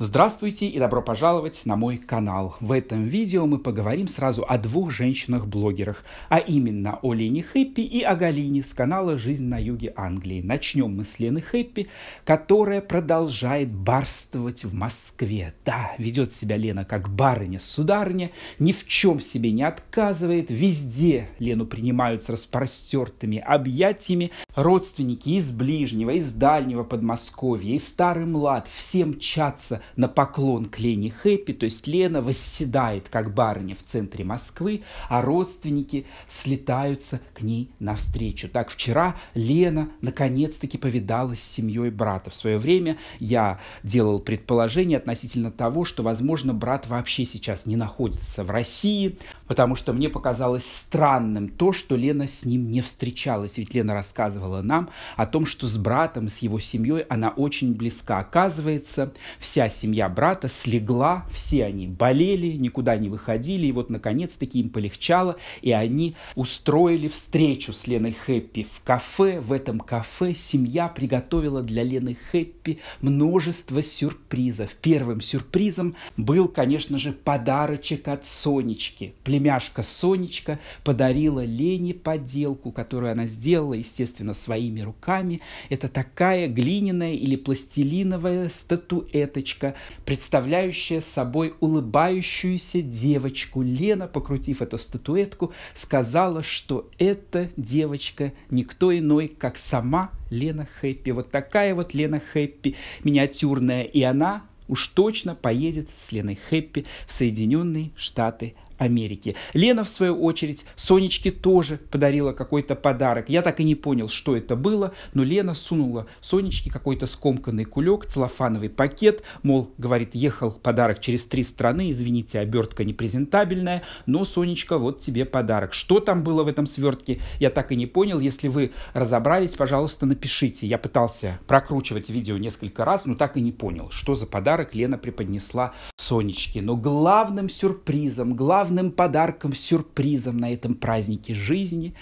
Здравствуйте и добро пожаловать на мой канал. В этом видео мы поговорим сразу о двух женщинах-блогерах, а именно о Лене Хэппи и о Галине с канала «Жизнь на юге Англии». Начнем мы с Лены Хэппи, которая продолжает барствовать в Москве. Да, ведет себя Лена как барыня-сударыня, ни в чем себе не отказывает, везде Лену принимают с распростертыми объятиями, родственники из ближнего, из дальнего Подмосковья, из старый млад, всем чатся, на поклон к Лене Хэппи, то есть Лена восседает, как барыня, в центре Москвы, а родственники слетаются к ней навстречу. Так, вчера Лена наконец-таки повидалась с семьей брата. В свое время я делал предположение относительно того, что, возможно, брат вообще сейчас не находится в России, потому что мне показалось странным то, что Лена с ним не встречалась. Ведь Лена рассказывала нам о том, что с братом, с его семьей она очень близка. Оказывается, вся семья брата слегла, все они болели, никуда не выходили, и вот наконец-таки им полегчало, и они устроили встречу с Леной Хэппи в кафе. В этом кафе семья приготовила для Лены Хэппи множество сюрпризов. Первым сюрпризом был, конечно же, подарочек от Сонечки – племяшка Сонечка подарила Лене поделку, которую она сделала, естественно, своими руками. Это такая глиняная или пластилиновая статуэточка, представляющая собой улыбающуюся девочку. Лена, покрутив эту статуэтку, сказала, что эта девочка никто иной, как сама Лена Хэппи. Вот такая вот Лена Хэппи миниатюрная. И она уж точно поедет с Леной Хэппи в Соединенные Штаты Америки. Лена, в свою очередь, Сонечке тоже подарила какой-то подарок. Я так и не понял, что это было, но Лена сунула Сонечке какой-то скомканный кулек, целлофановый пакет, мол, говорит, ехал подарок через три страны, извините, обертка непрезентабельная, но, Сонечка, вот тебе подарок. Что там было в этом свертке, я так и не понял. Если вы разобрались, пожалуйста, напишите. Я пытался прокручивать видео несколько раз, но так и не понял, что за подарок Лена преподнесла Сонечке. Но главным сюрпризом, главным главным подарком-сюрпризом на этом празднике жизни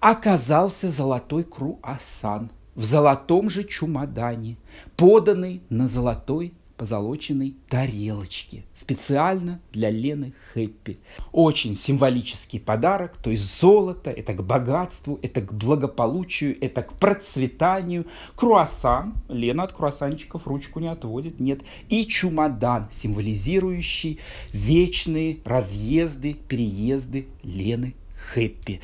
оказался золотой круассан в золотом же чумадане, поданный на золотой позолоченной тарелочке специально для Лены Хэппи. Очень символический подарок, то есть золото, это к богатству, это к благополучию, это к процветанию. Круассан, Лена от круассанчиков ручку не отводит, нет. И чемодан, символизирующий вечные разъезды, переезды Лены Хэппи.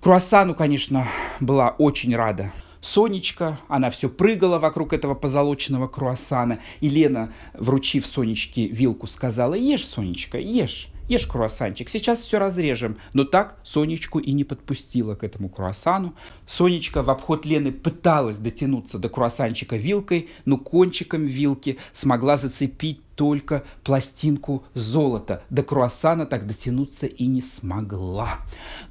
Круассану, конечно, была очень рада Сонечка, она все прыгала вокруг этого позолоченного круассана, и Лена, вручив Сонечке вилку, сказала, ешь, Сонечка, ешь, ешь круассанчик, сейчас все разрежем. Но так Сонечку и не подпустила к этому круассану. Сонечка в обход Лены пыталась дотянуться до круассанчика вилкой, но кончиком вилки смогла зацепить только пластинку золота. До круассана так дотянуться и не смогла.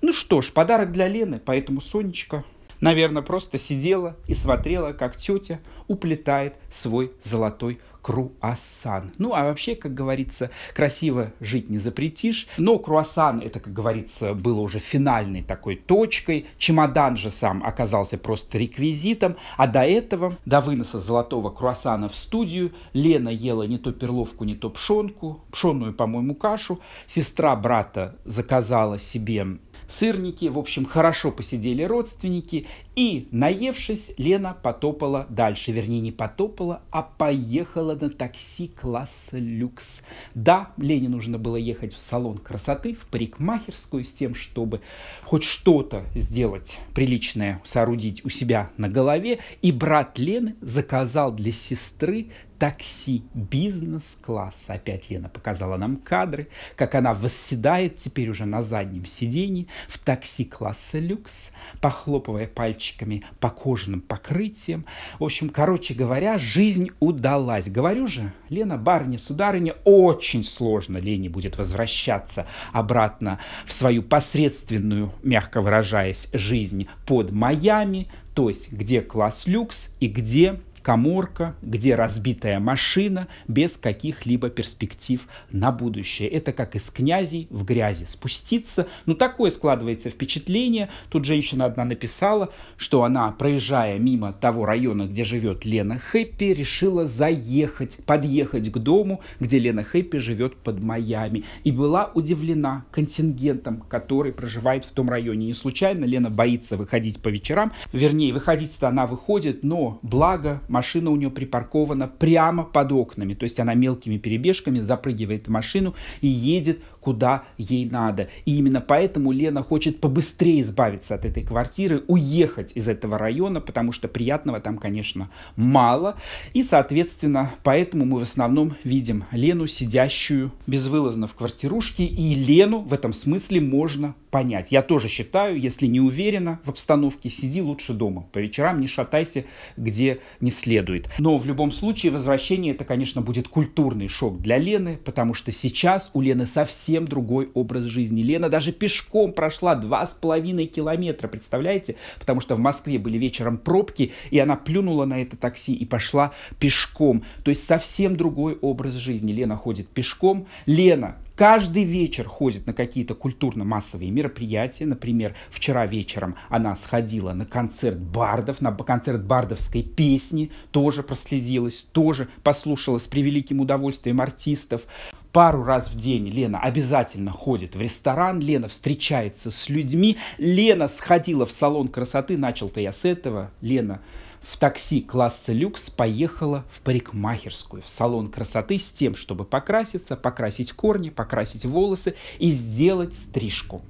Ну что ж, подарок для Лены, поэтому Сонечка Наверное, просто сидела и смотрела, как тетя уплетает свой золотой круассан. Ну, а вообще, как говорится, красиво жить не запретишь. Но круассан, это, как говорится, было уже финальной такой точкой. Чемодан же сам оказался просто реквизитом. А до этого, до выноса золотого круассана в студию, Лена ела не то перловку, не то пшенку, пшенную, по-моему, кашу. Сестра брата заказала себе сырники, в общем, хорошо посидели родственники, и, наевшись, Лена потопала дальше. Вернее, не потопала, а поехала на такси класса люкс. Да, Лене нужно было ехать в салон красоты, в парикмахерскую, с тем, чтобы хоть что-то сделать приличное, соорудить у себя на голове. И брат Лены заказал для сестры такси бизнес-класса. Опять Лена показала нам кадры, как она восседает теперь уже на заднем сиденье в такси класса люкс, похлопывая пальчиками по кожаным покрытиям. В общем, короче говоря, жизнь удалась. Говорю же, Лена, барыня, сударыня, очень сложно Лене будет возвращаться обратно в свою посредственную, мягко выражаясь, жизнь под Майами, то есть где класс люкс и где коморка, где разбитая машина без каких-либо перспектив на будущее. Это как из князей в грязи спуститься. Ну, такое складывается впечатление. Тут женщина одна написала, что она, проезжая мимо того района, где живет Лена Хэппи, решила заехать, подъехать к дому, где Лена Хэппи живет под Майами. И была удивлена контингентом, который проживает в том районе. Не случайно Лена боится выходить по вечерам. Вернее, выходить-то она выходит, но благо машина у нее припаркована прямо под окнами. То есть она мелкими перебежками запрыгивает в машину и едет куда ей надо. И именно поэтому Лена хочет побыстрее избавиться от этой квартиры, уехать из этого района, потому что приятного там, конечно, мало. И, соответственно, поэтому мы в основном видим Лену, сидящую безвылазно в квартирушке, и Лену в этом смысле можно понять. Я тоже считаю, если не уверена в обстановке, сиди лучше дома. По вечерам не шатайся, где не следует. Но в любом случае возвращение это, конечно, будет культурный шок для Лены, потому что сейчас у Лены совсем совсем другой образ жизни. Лена даже пешком прошла 2,5 километра, представляете? Потому что в Москве были вечером пробки, и она плюнула на это такси и пошла пешком. То есть совсем другой образ жизни. Лена ходит пешком. Лена каждый вечер ходит на какие-то культурно-массовые мероприятия. Например, вчера вечером она сходила на концерт бардов, на концерт бардовской песни, тоже прослезилась, тоже послушала с превеликим удовольствием артистов пару раз в день Лена обязательно ходит в ресторан, Лена встречается с людьми, Лена сходила в салон красоты, начал-то я с этого, Лена в такси класса люкс поехала в парикмахерскую, в салон красоты с тем, чтобы покраситься, покрасить корни, покрасить волосы и сделать стрижку.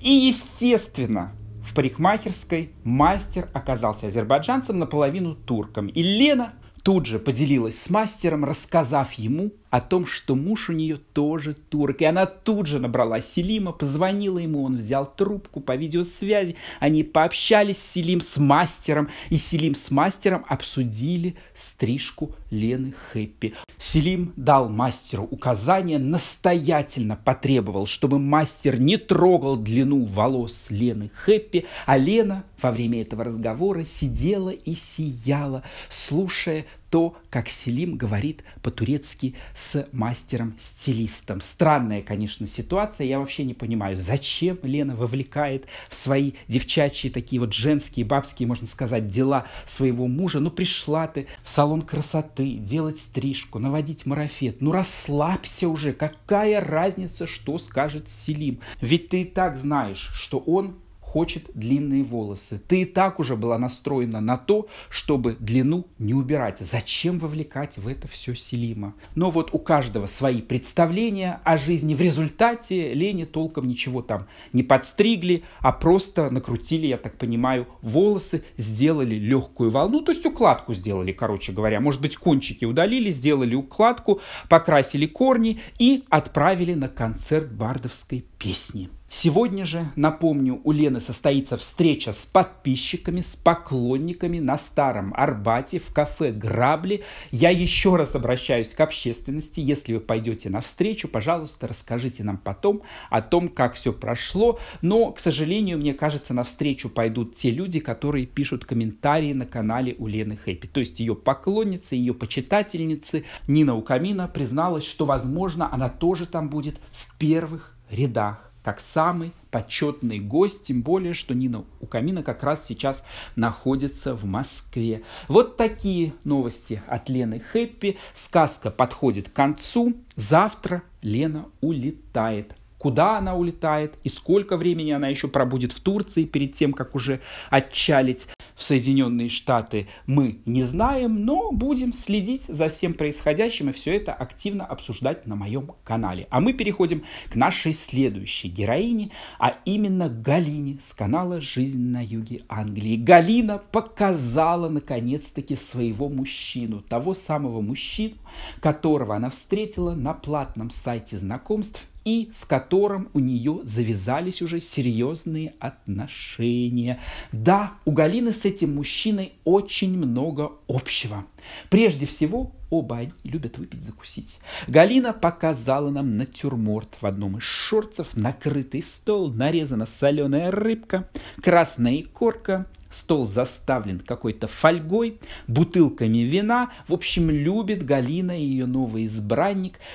И, естественно, в парикмахерской мастер оказался азербайджанцем, наполовину турком. И Лена тут же поделилась с мастером, рассказав ему о том, что муж у нее тоже турок. И она тут же набрала Селима, позвонила ему, он взял трубку по видеосвязи, они пообщались с Селим с мастером, и Селим с мастером обсудили стрижку Лены Хэппи. Селим дал мастеру указание, настоятельно потребовал, чтобы мастер не трогал длину волос Лены Хэппи, а Лена во время этого разговора сидела и сияла, слушая то, как Селим говорит по-турецки с мастером-стилистом. Странная, конечно, ситуация. Я вообще не понимаю, зачем Лена вовлекает в свои девчачьи, такие вот женские, бабские, можно сказать, дела своего мужа. Ну, пришла ты в салон красоты, делать стрижку, наводить марафет. Ну, расслабься уже. Какая разница, что скажет Селим? Ведь ты и так знаешь, что он хочет длинные волосы. Ты и так уже была настроена на то, чтобы длину не убирать. Зачем вовлекать в это все Селима? Но вот у каждого свои представления о жизни. В результате Лене толком ничего там не подстригли, а просто накрутили, я так понимаю, волосы, сделали легкую волну, ну, то есть укладку сделали, короче говоря. Может быть, кончики удалили, сделали укладку, покрасили корни и отправили на концерт бардовской песни. Сегодня же, напомню, у Лены состоится встреча с подписчиками, с поклонниками на Старом Арбате в кафе «Грабли». Я еще раз обращаюсь к общественности. Если вы пойдете на встречу, пожалуйста, расскажите нам потом о том, как все прошло. Но, к сожалению, мне кажется, на встречу пойдут те люди, которые пишут комментарии на канале у Лены Хэппи. То есть ее поклонницы, ее почитательницы. Нина Укамина призналась, что, возможно, она тоже там будет в первых рядах как самый почетный гость, тем более, что Нина Укамина как раз сейчас находится в Москве. Вот такие новости от Лены Хэппи. Сказка подходит к концу. Завтра Лена улетает куда она улетает и сколько времени она еще пробудет в Турции перед тем, как уже отчалить в Соединенные Штаты, мы не знаем, но будем следить за всем происходящим и все это активно обсуждать на моем канале. А мы переходим к нашей следующей героине, а именно Галине с канала «Жизнь на юге Англии». Галина показала наконец-таки своего мужчину, того самого мужчину, которого она встретила на платном сайте знакомств и с которым у нее завязались уже серьезные отношения. Да, у Галины с этим мужчиной очень много общего. Прежде всего, оба они любят выпить, закусить. Галина показала нам натюрморт в одном из шорцев, накрытый стол, нарезана соленая рыбка, красная икорка, стол заставлен какой-то фольгой, бутылками вина. В общем, любит Галина и ее новый избранник –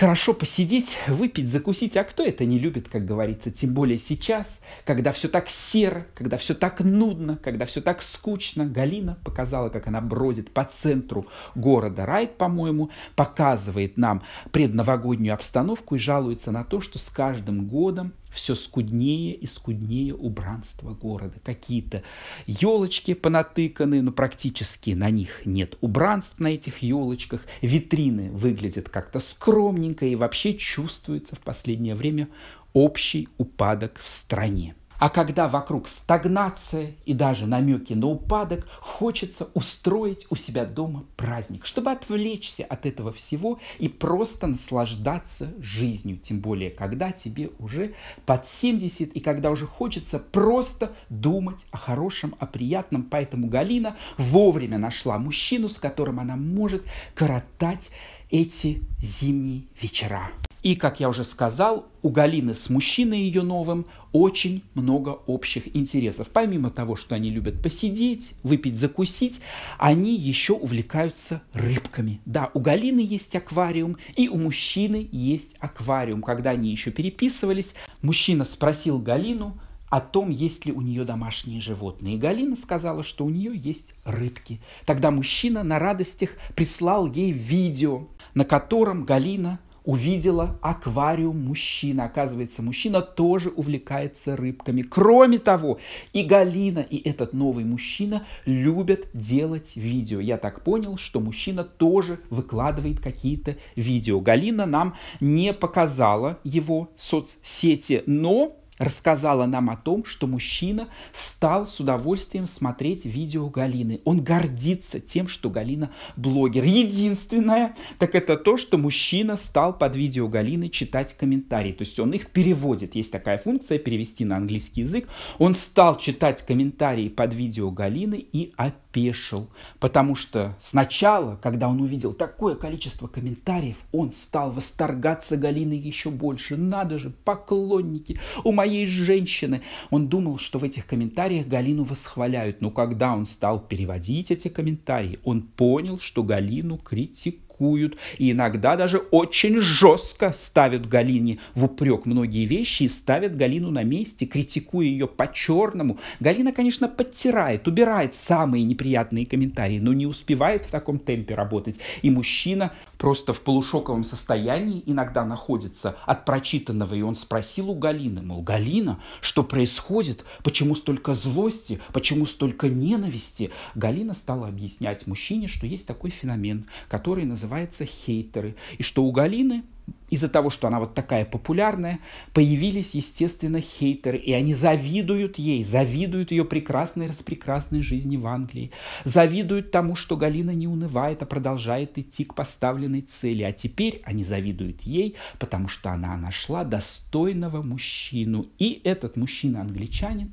хорошо посидеть, выпить, закусить. А кто это не любит, как говорится, тем более сейчас, когда все так серо, когда все так нудно, когда все так скучно. Галина показала, как она бродит по центру города Райт, по-моему, показывает нам предновогоднюю обстановку и жалуется на то, что с каждым годом все скуднее и скуднее убранство города. Какие-то елочки понатыканы, но практически на них нет убранств на этих елочках. Витрины выглядят как-то скромненько и вообще чувствуется в последнее время общий упадок в стране. А когда вокруг стагнация и даже намеки на упадок, хочется устроить у себя дома праздник, чтобы отвлечься от этого всего и просто наслаждаться жизнью. Тем более, когда тебе уже под 70 и когда уже хочется просто думать о хорошем, о приятном. Поэтому Галина вовремя нашла мужчину, с которым она может коротать эти зимние вечера. И, как я уже сказал, у Галины с мужчиной ее новым очень много общих интересов. Помимо того, что они любят посидеть, выпить, закусить, они еще увлекаются рыбками. Да, у Галины есть аквариум, и у мужчины есть аквариум. Когда они еще переписывались, мужчина спросил Галину, о том, есть ли у нее домашние животные. И Галина сказала, что у нее есть рыбки. Тогда мужчина на радостях прислал ей видео, на котором Галина увидела аквариум мужчина. Оказывается, мужчина тоже увлекается рыбками. Кроме того, и Галина, и этот новый мужчина любят делать видео. Я так понял, что мужчина тоже выкладывает какие-то видео. Галина нам не показала его соцсети, но рассказала нам о том, что мужчина стал с удовольствием смотреть видео Галины. Он гордится тем, что Галина блогер. Единственное, так это то, что мужчина стал под видео Галины читать комментарии. То есть он их переводит. Есть такая функция перевести на английский язык. Он стал читать комментарии под видео Галины и опешил. Потому что сначала, когда он увидел такое количество комментариев, он стал восторгаться Галиной еще больше. Надо же, поклонники, у моей своей женщины. Он думал, что в этих комментариях Галину восхваляют, но когда он стал переводить эти комментарии, он понял, что Галину критикуют и иногда даже очень жестко ставят Галине в упрек многие вещи и ставят Галину на месте, критикуя ее по-черному. Галина, конечно, подтирает, убирает самые неприятные комментарии, но не успевает в таком темпе работать. И мужчина просто в полушоковом состоянии иногда находится от прочитанного, и он спросил у Галины, мол, Галина, что происходит, почему столько злости, почему столько ненависти? Галина стала объяснять мужчине, что есть такой феномен, который называется хейтеры, и что у Галины из-за того, что она вот такая популярная, появились, естественно, хейтеры, и они завидуют ей, завидуют ее прекрасной, распрекрасной жизни в Англии, завидуют тому, что Галина не унывает, а продолжает идти к поставленной цели, а теперь они завидуют ей, потому что она нашла достойного мужчину, и этот мужчина англичанин,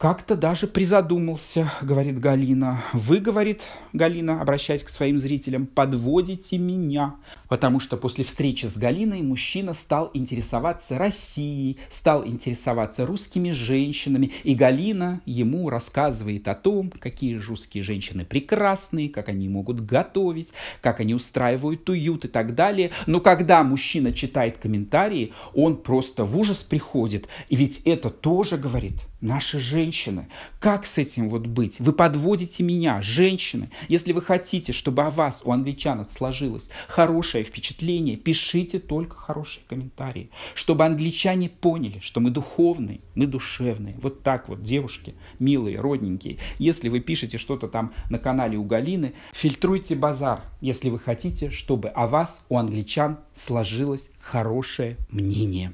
как-то даже призадумался, говорит Галина. Вы, говорит Галина, обращаясь к своим зрителям, подводите меня. Потому что после встречи с Галиной мужчина стал интересоваться Россией, стал интересоваться русскими женщинами. И Галина ему рассказывает о том, какие русские женщины прекрасные, как они могут готовить, как они устраивают уют и так далее. Но когда мужчина читает комментарии, он просто в ужас приходит. И ведь это тоже, говорит, наши женщины женщины. Как с этим вот быть? Вы подводите меня, женщины. Если вы хотите, чтобы о вас, у англичанок, сложилось хорошее впечатление, пишите только хорошие комментарии, чтобы англичане поняли, что мы духовные, мы душевные. Вот так вот, девушки, милые, родненькие. Если вы пишете что-то там на канале у Галины, фильтруйте базар, если вы хотите, чтобы о вас, у англичан, сложилось хорошее мнение.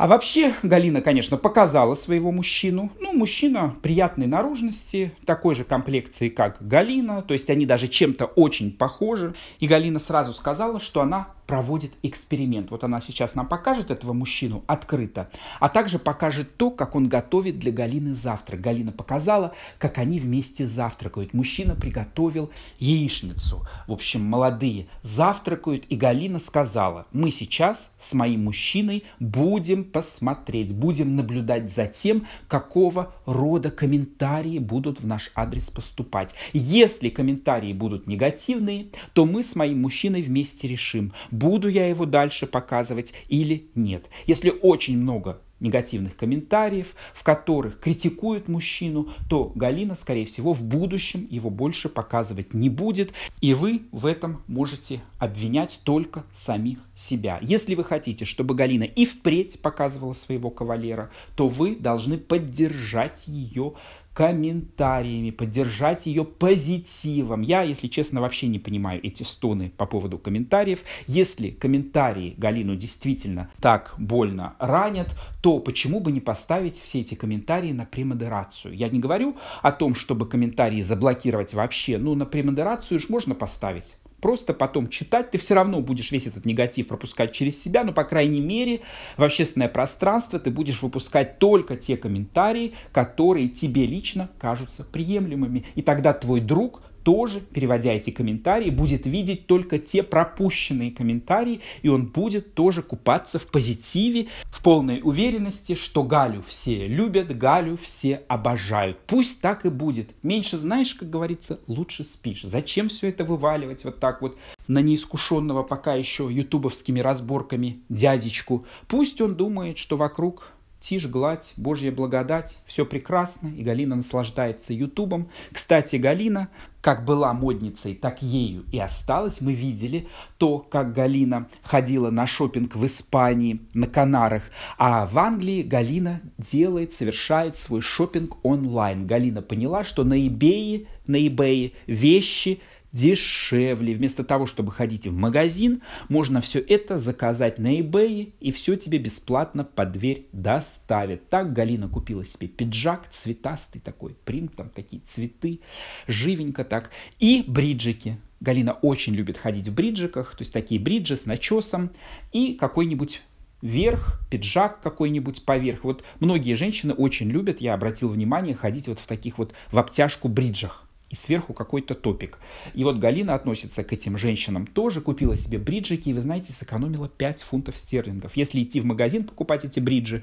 А вообще Галина, конечно, показала своего мужчину. Ну, мужчина приятной наружности, такой же комплекции, как Галина. То есть они даже чем-то очень похожи. И Галина сразу сказала, что она проводит эксперимент. Вот она сейчас нам покажет этого мужчину открыто, а также покажет то, как он готовит для Галины завтрак. Галина показала, как они вместе завтракают. Мужчина приготовил яичницу. В общем, молодые завтракают, и Галина сказала, мы сейчас с моим мужчиной будем посмотреть, будем наблюдать за тем, какого рода комментарии будут в наш адрес поступать. Если комментарии будут негативные, то мы с моим мужчиной вместе решим, буду я его дальше показывать или нет. Если очень много негативных комментариев, в которых критикуют мужчину, то Галина, скорее всего, в будущем его больше показывать не будет. И вы в этом можете обвинять только самих себя. Если вы хотите, чтобы Галина и впредь показывала своего кавалера, то вы должны поддержать ее комментариями, поддержать ее позитивом. Я, если честно, вообще не понимаю эти стоны по поводу комментариев. Если комментарии Галину действительно так больно ранят, то почему бы не поставить все эти комментарии на премодерацию? Я не говорю о том, чтобы комментарии заблокировать вообще. Ну, на премодерацию же можно поставить просто потом читать, ты все равно будешь весь этот негатив пропускать через себя, но, по крайней мере, в общественное пространство ты будешь выпускать только те комментарии, которые тебе лично кажутся приемлемыми. И тогда твой друг тоже, переводя эти комментарии, будет видеть только те пропущенные комментарии, и он будет тоже купаться в позитиве, в полной уверенности, что Галю все любят, Галю все обожают. Пусть так и будет. Меньше знаешь, как говорится, лучше спишь. Зачем все это вываливать вот так вот на неискушенного пока еще ютубовскими разборками дядечку? Пусть он думает, что вокруг тишь, гладь, Божья благодать, все прекрасно, и Галина наслаждается Ютубом. Кстати, Галина как была модницей, так ею и осталась. Мы видели то, как Галина ходила на шопинг в Испании, на Канарах, а в Англии Галина делает, совершает свой шопинг онлайн. Галина поняла, что на eBay, на eBay вещи – дешевле. Вместо того, чтобы ходить в магазин, можно все это заказать на eBay, и все тебе бесплатно под дверь доставят. Так Галина купила себе пиджак цветастый такой, принт там какие цветы, живенько так, и бриджики. Галина очень любит ходить в бриджиках, то есть такие бриджи с начесом и какой-нибудь верх, пиджак какой-нибудь поверх. Вот многие женщины очень любят, я обратил внимание, ходить вот в таких вот в обтяжку бриджах и сверху какой-то топик. И вот Галина относится к этим женщинам тоже, купила себе бриджики и, вы знаете, сэкономила 5 фунтов стерлингов. Если идти в магазин покупать эти бриджи,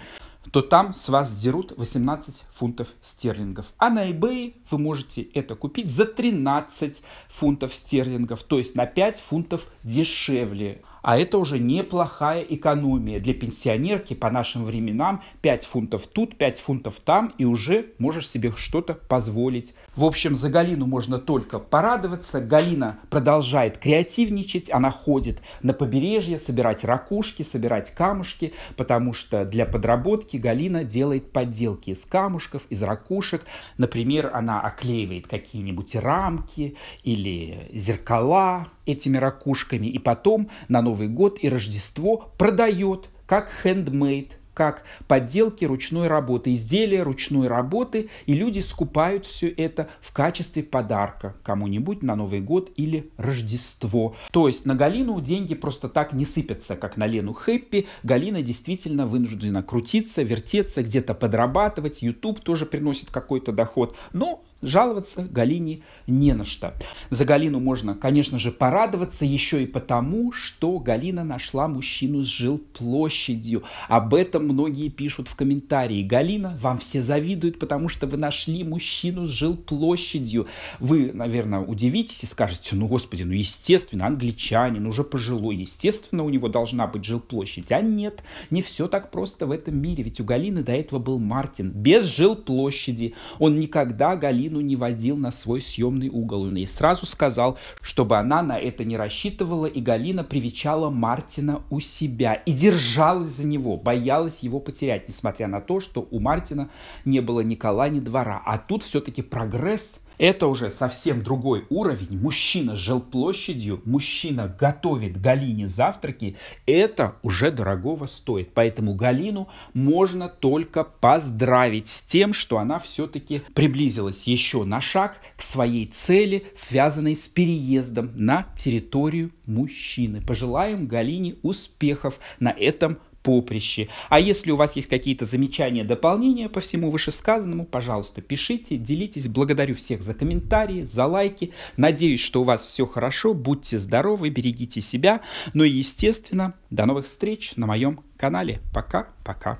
то там с вас сдерут 18 фунтов стерлингов. А на eBay вы можете это купить за 13 фунтов стерлингов, то есть на 5 фунтов дешевле. А это уже неплохая экономия. Для пенсионерки по нашим временам 5 фунтов тут, 5 фунтов там, и уже можешь себе что-то позволить. В общем, за Галину можно только порадоваться. Галина продолжает креативничать, она ходит на побережье собирать ракушки, собирать камушки, потому что для подработки Галина делает подделки из камушков, из ракушек. Например, она оклеивает какие-нибудь рамки или зеркала, этими ракушками и потом на Новый год и Рождество продает как хендмейд, как подделки ручной работы, изделия ручной работы, и люди скупают все это в качестве подарка кому-нибудь на Новый год или Рождество. То есть на Галину деньги просто так не сыпятся, как на Лену Хэппи. Галина действительно вынуждена крутиться, вертеться, где-то подрабатывать. YouTube тоже приносит какой-то доход. Но Жаловаться Галине не на что. За Галину можно, конечно же, порадоваться еще и потому, что Галина нашла мужчину с жилплощадью. Об этом многие пишут в комментарии. Галина, вам все завидуют, потому что вы нашли мужчину с жилплощадью. Вы, наверное, удивитесь и скажете, ну, господи, ну, естественно, англичанин уже пожилой, естественно, у него должна быть жилплощадь. А нет, не все так просто в этом мире, ведь у Галины до этого был Мартин без жилплощади. Он никогда Галину Марину не водил на свой съемный угол. Он ей сразу сказал, чтобы она на это не рассчитывала, и Галина привечала Мартина у себя и держалась за него, боялась его потерять, несмотря на то, что у Мартина не было ни кола, ни двора. А тут все-таки прогресс – это уже совсем другой уровень. Мужчина с жилплощадью, мужчина готовит Галине завтраки. Это уже дорогого стоит. Поэтому Галину можно только поздравить с тем, что она все-таки приблизилась еще на шаг к своей цели, связанной с переездом на территорию мужчины. Пожелаем Галине успехов на этом поприще. А если у вас есть какие-то замечания, дополнения по всему вышесказанному, пожалуйста, пишите, делитесь. Благодарю всех за комментарии, за лайки. Надеюсь, что у вас все хорошо. Будьте здоровы, берегите себя. Ну и, естественно, до новых встреч на моем канале. Пока-пока.